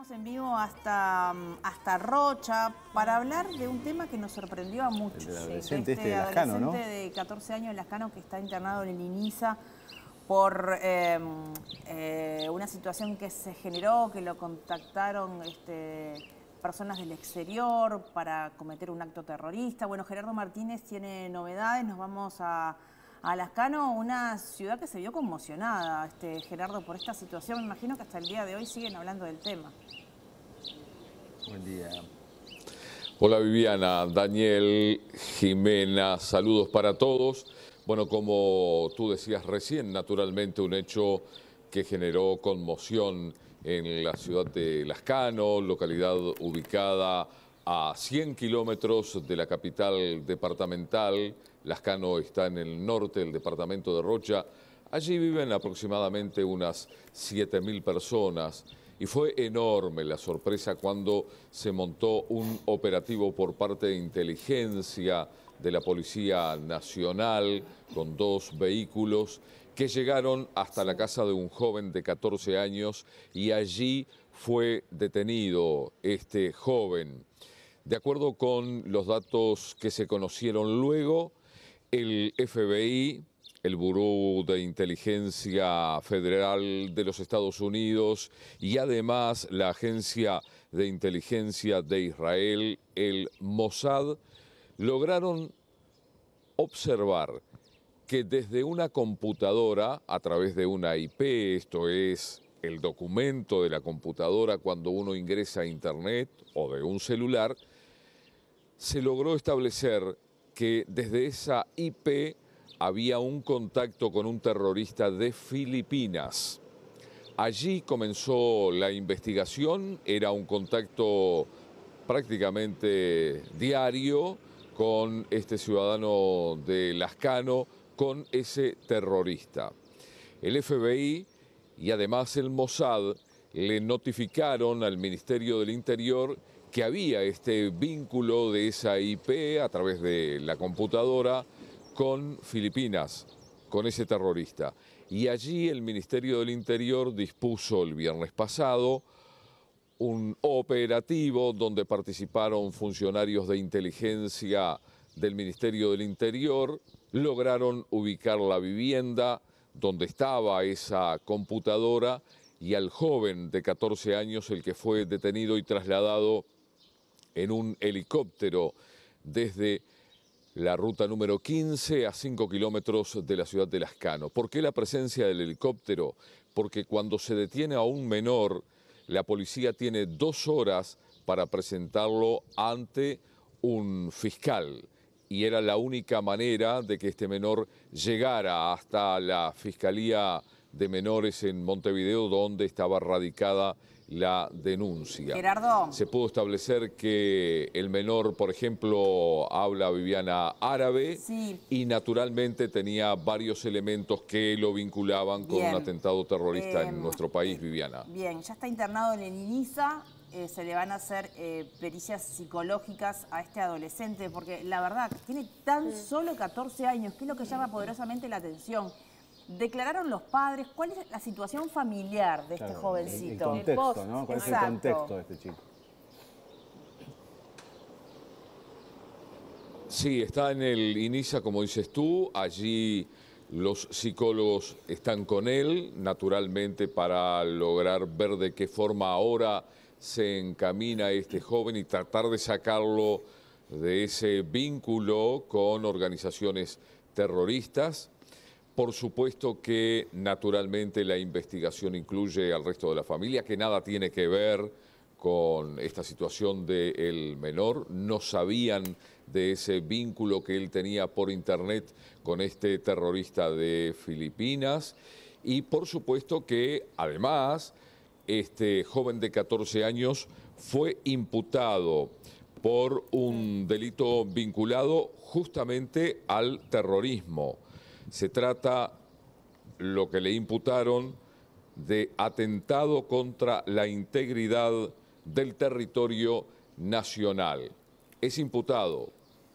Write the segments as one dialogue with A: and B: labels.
A: Estamos en vivo hasta, hasta Rocha para hablar de un tema que nos sorprendió a muchos. El este este adolescente de 14 años de 14 años, Lascano, que está internado en el INISA por em, eh, una situación que se generó, que lo contactaron este, personas del exterior para cometer un acto terrorista. Bueno, Gerardo Martínez tiene novedades, nos vamos a a una ciudad que se vio conmocionada, este, Gerardo, por esta situación. Me imagino que hasta el día de hoy siguen hablando del tema.
B: Buen día. Hola Viviana, Daniel, Jimena, saludos para todos. Bueno, como tú decías recién, naturalmente un hecho que generó conmoción en la ciudad de Lascano, localidad ubicada a 100 kilómetros de la capital departamental, Lascano está en el norte del departamento de Rocha. Allí viven aproximadamente unas 7.000 personas y fue enorme la sorpresa cuando se montó un operativo por parte de inteligencia de la Policía Nacional con dos vehículos que llegaron hasta la casa de un joven de 14 años y allí fue detenido este joven. De acuerdo con los datos que se conocieron luego, el FBI, el Buró de Inteligencia Federal de los Estados Unidos y además la Agencia de Inteligencia de Israel, el Mossad, lograron observar que desde una computadora, a través de una IP, esto es el documento de la computadora cuando uno ingresa a Internet o de un celular, se logró establecer que desde esa IP había un contacto con un terrorista de Filipinas. Allí comenzó la investigación, era un contacto prácticamente diario con este ciudadano de Lascano, con ese terrorista. El FBI y además el Mossad le notificaron al Ministerio del Interior que había este vínculo de esa IP a través de la computadora con Filipinas, con ese terrorista. Y allí el Ministerio del Interior dispuso el viernes pasado un operativo donde participaron funcionarios de inteligencia del Ministerio del Interior, lograron ubicar la vivienda donde estaba esa computadora y al joven de 14 años, el que fue detenido y trasladado en un helicóptero desde la ruta número 15 a 5 kilómetros de la ciudad de Lascano. ¿Por qué la presencia del helicóptero? Porque cuando se detiene a un menor, la policía tiene dos horas para presentarlo ante un fiscal. Y era la única manera de que este menor llegara hasta la Fiscalía de Menores en Montevideo, donde estaba radicada la denuncia. Gerardo. Se pudo establecer que el menor, por ejemplo, habla Viviana árabe y naturalmente tenía varios elementos que lo vinculaban con un atentado terrorista en em, nuestro país, Viviana.
A: Bien, ya está internado en el INISA, eh, se le van a hacer eh, pericias psicológicas a este adolescente, porque la verdad, tiene tan solo 14 años, que es lo que llama poderosamente la atención declararon los padres? ¿Cuál es la situación familiar de este jovencito? El, contexto, ¿no? ¿Cuál es el contexto de este chico?
B: Sí, está en el INISA, como dices tú. Allí los psicólogos están con él, naturalmente, para lograr ver de qué forma ahora se encamina este joven y tratar de sacarlo de ese vínculo con organizaciones terroristas. Por supuesto que naturalmente la investigación incluye al resto de la familia, que nada tiene que ver con esta situación del el menor. No sabían de ese vínculo que él tenía por internet con este terrorista de Filipinas. Y por supuesto que además este joven de 14 años fue imputado por un delito vinculado justamente al terrorismo. Se trata, lo que le imputaron, de atentado contra la integridad del territorio nacional. Es imputado.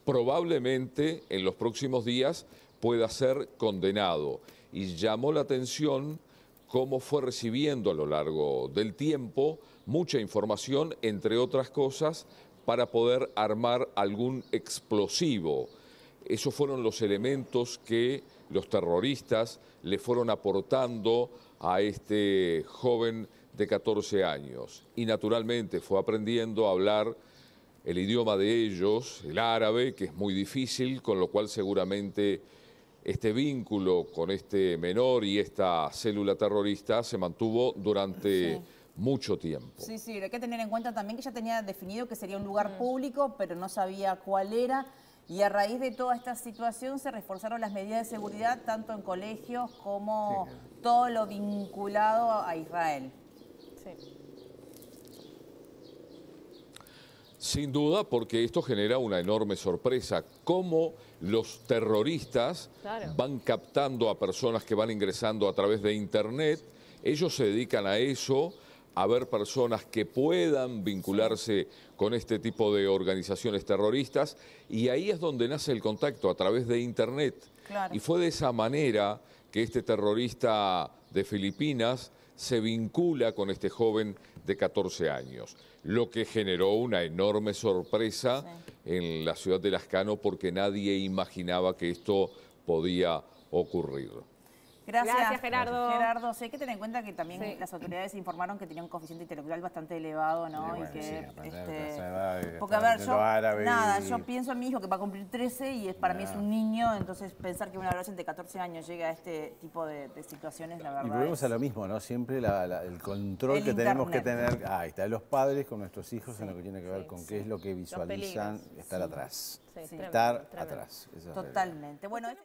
B: Probablemente en los próximos días pueda ser condenado. Y llamó la atención cómo fue recibiendo a lo largo del tiempo mucha información, entre otras cosas, para poder armar algún explosivo. Esos fueron los elementos que los terroristas le fueron aportando a este joven de 14 años. Y naturalmente fue aprendiendo a hablar el idioma de ellos, el árabe, que es muy difícil, con lo cual seguramente este vínculo con este menor y esta célula terrorista se mantuvo durante... mucho tiempo.
A: Sí, sí, hay que tener en cuenta también que ya tenía definido que sería un lugar mm. público, pero no sabía cuál era. Y a raíz de toda esta situación se reforzaron las medidas de seguridad tanto en colegios como todo lo vinculado a Israel. Sí.
B: Sin duda, porque esto genera una enorme sorpresa. ¿Cómo los terroristas van captando a personas que van ingresando a través de Internet? Ellos se dedican a eso haber personas que puedan vincularse con este tipo de organizaciones terroristas y ahí es donde nace el contacto a través de Internet. Y fue de esa manera que este terrorista de Filipinas se vincula con este joven de 14 años, lo que generó una enorme sorpresa en la ciudad de Lascano porque nadie imaginaba que esto podía ocurrir.
A: Gracias. Gerardo. Gerardo, sí, hay que tener en cuenta que también las autoridades informaron que tenía un coeficiente intelectual bastante elevado, ¿no? y que, este, porque, a ver, yo, nada, yo pienso en mi hijo que va a cumplir 13 y es, para mí es un niño, entonces pensar que una adolescente de 14 años llega a este tipo de, situaciones, la verdad. Y volvemos a lo mismo, ¿no? Siempre el control que tenemos que tener, ah, ahí está, los padres con nuestros hijos en lo que tiene que ver con qué es lo que visualizan, estar atrás. estar atrás. Totalmente. Bueno,